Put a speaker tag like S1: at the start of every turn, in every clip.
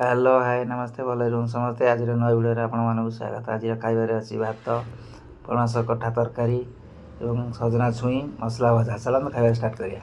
S1: hello hi नमस्ते भोलि
S2: समस्तै आज नयाँ भिडियो आउँ म स्वागत आज खाइबार भात पमास कठा
S1: तरकारी सजना छुइँ मसला भजा चाहिँ म खा स्टार्ट करिया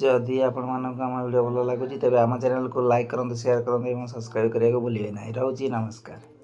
S1: ଯଦି ଆପଣମାନଙ୍କୁ ଆମ ଭିଡ଼ିଓ ଭଲ ଲାଗୁଛି ତେବେ ଆମ ଚ୍ୟାନେଲ୍କୁ ଲାଇକ୍ କରନ୍ତୁ
S2: ସେୟାର କରନ୍ତୁ ଏବଂ ସବସ୍କ୍ରାଇବ୍ କରିବାକୁ ଭୁଲିବେ ନାହିଁ ରହୁଛି ନମସ୍କାର